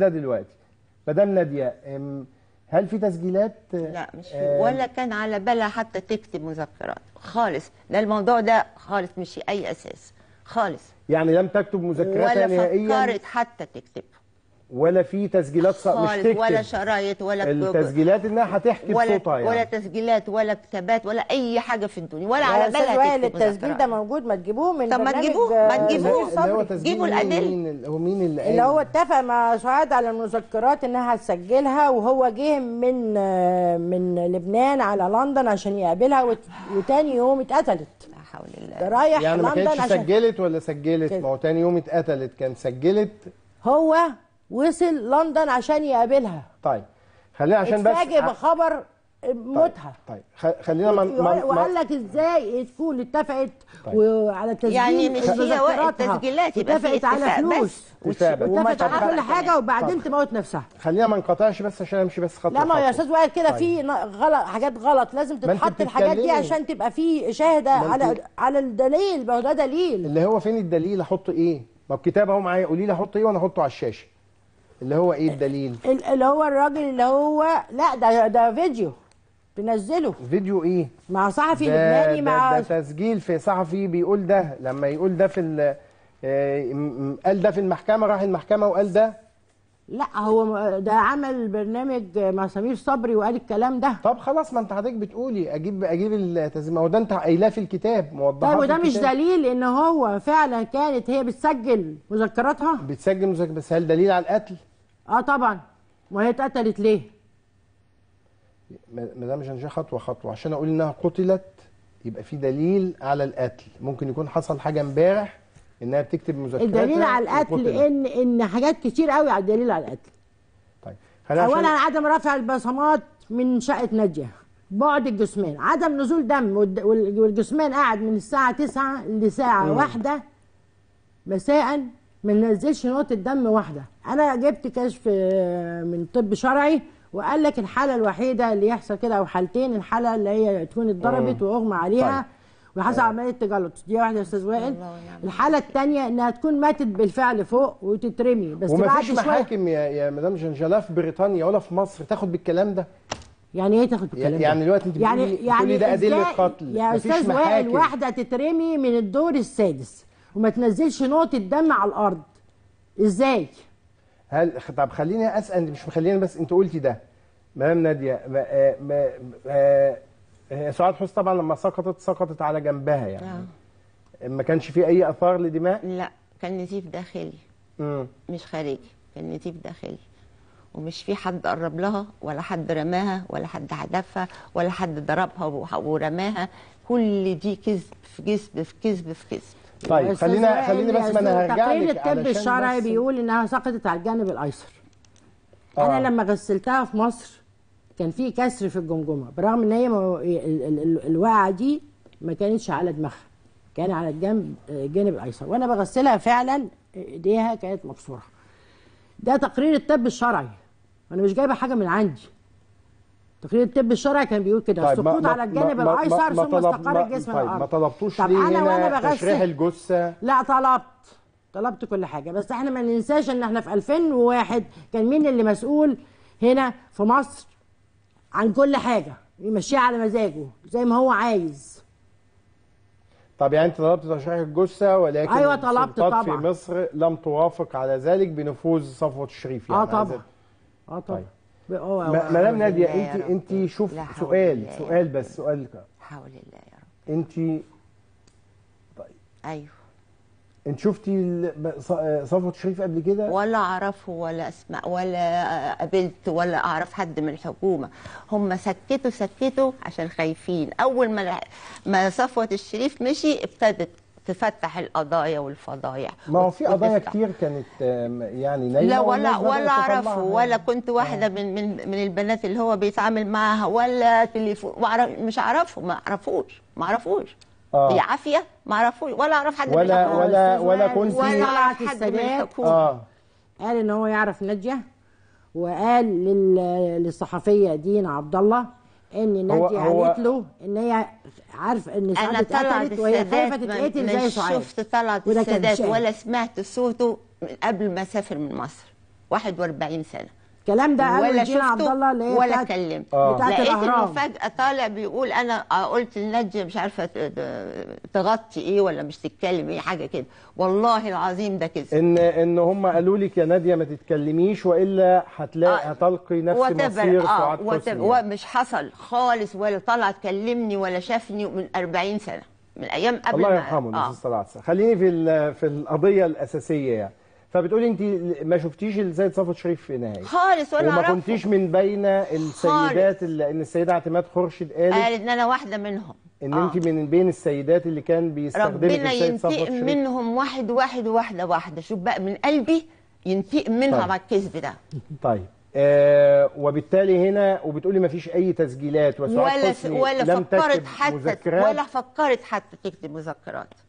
ده دلوقتي مدام ناديه هل في تسجيلات لا مش في آه ولا كان على بالها حتى تكتب مذكرات خالص ده الموضوع ده خالص مش اي اساس خالص يعني لم تكتب مذكرات نهائيا ولا فكرت حتى تكتب ولا في تسجيلات صوت مش تكتب ولا شرايط ولا التسجيلات انها هتحكي ولا بصوتها يعني ولا تسجيلات ولا كتابات ولا اي حاجه في الدنيا ولا على بالها تكتب التسجيل ده موجود ما تجيبوه من طب ما تجيبوه ما تجيبوه جيبوا الادله ومين اللي قال اللي هو اتفق مع سعاد على المذكرات انها هتسجلها وهو جه من من لبنان على لندن عشان يقابلها وتاني يوم اتقتلت لا حول الله ده رايح يعني لندن عشان يعني ما كانتش سجلت ولا سجلت ما هو تاني يوم اتقتلت كان سجلت هو وصل لندن عشان يقابلها طيب خلينا عشان بس اتفاجئ بخبر موتها طيب, طيب. خلينا ما ما وقال لك ازاي تكون اتفقت طيب. وعلى تسجيل يعني مش هي وقت التسجيلات يبقى اتفقت على فلوس اتفقت على كل حاجه طيب. وبعدين طيب. تموت نفسها خلينا ما نقطعش بس عشان امشي بس خطوه لا ما يا استاذ وائل كده طيب. في غلط حاجات غلط لازم تتحط الحاجات دي عشان تبقى في شاهده على على الدليل ما هو ده دليل اللي هو فين الدليل احط ايه؟ ما الكتاب اهو معايا قولي لي احط ايه وانا احطه على الشاشه اللي هو ايه الدليل اللي هو الراجل اللي هو لا ده ده فيديو بنزله فيديو ايه مع صحفي لبناني مع ده, ده تسجيل في صحفي بيقول ده لما يقول ده في آه، قال ده في المحكمه راح المحكمه وقال ده لا هو ده عمل برنامج مع سمير صبري وقال الكلام ده طب خلاص ما انت حضرتك بتقولي اجيب اجيب التزيين هو ده انت قايلاه في الكتاب موضحه طب وده مش دليل ان هو فعلا كانت هي بتسجل مذكراتها بتسجل مذكرات بس هل دليل على القتل؟ اه طبعا وهي اتقتلت ليه؟ ما دام مش هنمشي خطوه خطوه عشان اقول انها قتلت يبقى في دليل على القتل ممكن يكون حصل حاجه امبارح انها بتكتب مذكرات الدليل على القتل ان ان حاجات كتير قوي على الدليل على القتل طيب اولا عدم رفع البصمات من شقه ناجيه بعد الجسمان عدم نزول دم والجسمان قاعد من الساعه 9 لساعه مم. واحده مساء ما نزلش نقطه دم واحده انا جبت كشف آه، من طب شرعي وقال لك الحاله الوحيده اللي يحصل كده او حالتين الحاله اللي هي تكون اتضربت واغمى عليها طيب. وحصل آه. عمليه تجلط دي واحده يا استاذ وائل الحاله الثانيه انها تكون ماتت بالفعل فوق وتترمي بس بعد شويه محاكم يا يا مدام جنجلا في بريطانيا ولا في مصر تاخد بالكلام ده يعني ايه تاخد بالكلام يعني, يعني دلوقتي انت يعني بتقولي يعني ده ادله قتل يا استاذ وائل واحده تترمي من الدور السادس وما تنزلش نقطه دم على الارض ازاي هل طب خليني اسال مش مخليني بس انت قلتي ده مدام ناديه آه، آه، آه، سعاد حسني طبعا لما سقطت سقطت على جنبها يعني آه. ما كانش في اي اثار لدماء لا كان نزيف داخلي مم. مش خارجي كان نزيف داخلي ومش في حد قرب لها ولا حد رماها ولا حد عدفها ولا حد ضربها ورماها كل دي كذب في كذب في كذب في كذب طيب خلينا خليني بس ما انا هرجع لك الطب الشرعي بيقول انها سقطت على الجانب الايسر آه. انا لما غسلتها في مصر كان في كسر في الجمجمه برغم ان هي الوقعه دي ما كانتش على دماغها كان على الجنب الجانب الايسر وانا بغسلها فعلا ايديها كانت مكسوره ده تقرير الطب الشرعي انا مش جايبه حاجه من عندي تقرير الطب الشرعي كان بيقول كده طيب السقوط على الجانب الايسر ثم استقر الجسم طيب الارض ما طلبتوش طب ليه انا وانا تشريح الجثه لا طلبت طلبت كل حاجه بس احنا ما ننساش ان احنا في 2001 كان مين اللي مسؤول هنا في مصر عن كل حاجه يمشيها على مزاجه زي ما هو عايز طب يعني انت طلبت ترشيح الجثه ولكن ايوه طلبت طبعا في مصر لم توافق على ذلك بنفوذ صفوه الشريف يعني اه طبعا اه طبعا طيب. مدام ناديه انت انت شوف سؤال سؤال بس سؤال حول الله يا رب انت طيب ايوه انت شفتي آه، صفوت شريف قبل كده ولا اعرفه ولا اسمع ولا قابلت ولا اعرف حد من الحكومه هم سكتوا سكتوا عشان خايفين اول ما ما صفوت الشريف مشي ابتدت تفتح القضايا والفضايع ما هو في قضايا كتير كانت يعني نايمه لا ولا ولا اعرفه ولا كنت آه. واحده آه. من من من البنات اللي هو بيتعامل معاها ولا تليفون مش اعرفه ما اعرفوش ما اعرفوش آه. عافيه ما اعرفوش ولا اعرف حد ولا ولا ولا كنت ولا حد السادات آه. قال ان هو يعرف ناديه وقال للصحفيه دين عبد الله ان ناديه قالت له ان هي عارف ان سعاد اتقتلت وهي خايفه تتقتل زي سعاد شفت طلعت السادات ولا سمعت صوته من قبل ما سافر من مصر 41 سنه الكلام ده ولا جينا عبد الله اللي هي ولا كلمت بتاعت لقيت فجاه طالع بيقول انا آه، قلت للنجم مش عارفه تغطي ايه ولا مش تتكلم ايه حاجه كده والله العظيم ده كذب ان ان هم قالوا لك يا ناديه ما تتكلميش والا هتلاقي آه هتلقي نفس مصير آه سعاد ومش حصل خالص ولا طلع كلمني ولا شافني من 40 سنه من ايام قبل الله يرحمه آه. خليني في في القضيه الاساسيه يعني فبتقولي انت ما شفتيش السيد صفوت شريف في نهاية خالص ولا وما كنتيش من بين السيدات اللي ان السيده اعتماد خرشد قالت قالت ان انا واحده منهم ان آه. انت من بين السيدات اللي كان بيستخدمك السيد صفوت شريف ربنا ينتقم منهم واحد واحد واحده واحده شوف بقى من قلبي ينتقم منها طيب. مع الكذب ده طيب آه وبالتالي هنا وبتقولي ما فيش اي تسجيلات ولا ولا فكرت حتى مذكرات. ولا فكرت حتى تكتب مذكرات